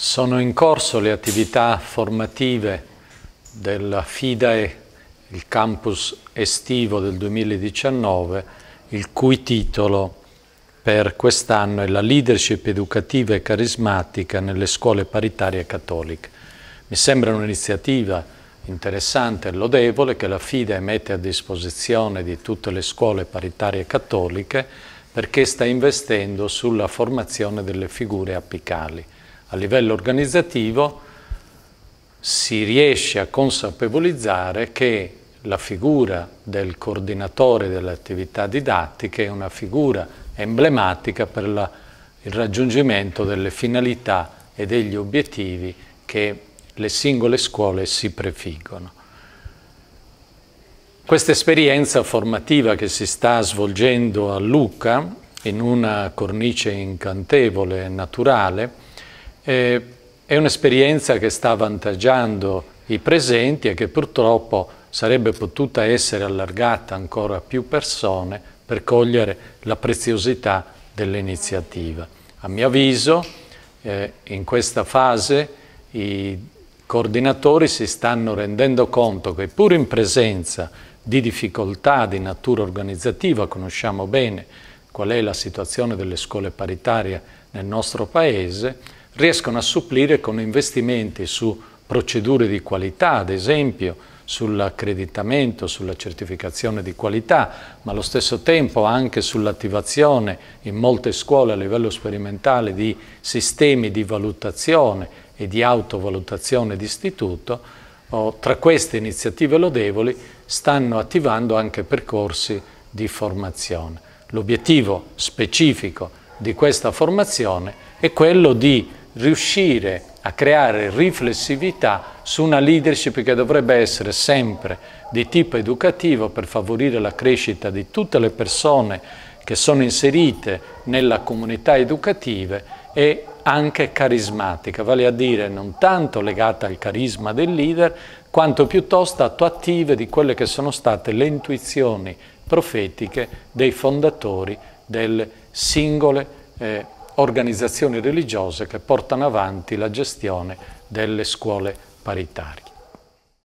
Sono in corso le attività formative della FIDAE, il campus estivo del 2019, il cui titolo per quest'anno è la leadership educativa e carismatica nelle scuole paritarie cattoliche. Mi sembra un'iniziativa interessante e lodevole che la FIDAE mette a disposizione di tutte le scuole paritarie cattoliche perché sta investendo sulla formazione delle figure apicali a livello organizzativo si riesce a consapevolizzare che la figura del coordinatore delle attività didattiche è una figura emblematica per la, il raggiungimento delle finalità e degli obiettivi che le singole scuole si prefiggono. Questa esperienza formativa che si sta svolgendo a Lucca, in una cornice incantevole e naturale, eh, è un'esperienza che sta avvantaggiando i presenti e che purtroppo sarebbe potuta essere allargata ancora a più persone per cogliere la preziosità dell'iniziativa. A mio avviso, eh, in questa fase i coordinatori si stanno rendendo conto che pur in presenza di difficoltà di natura organizzativa, conosciamo bene qual è la situazione delle scuole paritarie nel nostro Paese, riescono a supplire con investimenti su procedure di qualità, ad esempio sull'accreditamento, sulla certificazione di qualità, ma allo stesso tempo anche sull'attivazione in molte scuole a livello sperimentale di sistemi di valutazione e di autovalutazione d'istituto, oh, tra queste iniziative lodevoli stanno attivando anche percorsi di formazione. L'obiettivo specifico di questa formazione è quello di riuscire a creare riflessività su una leadership che dovrebbe essere sempre di tipo educativo per favorire la crescita di tutte le persone che sono inserite nella comunità educativa e anche carismatica, vale a dire non tanto legata al carisma del leader, quanto piuttosto attuative di quelle che sono state le intuizioni profetiche dei fondatori delle singole eh, organizzazioni religiose che portano avanti la gestione delle scuole paritarie.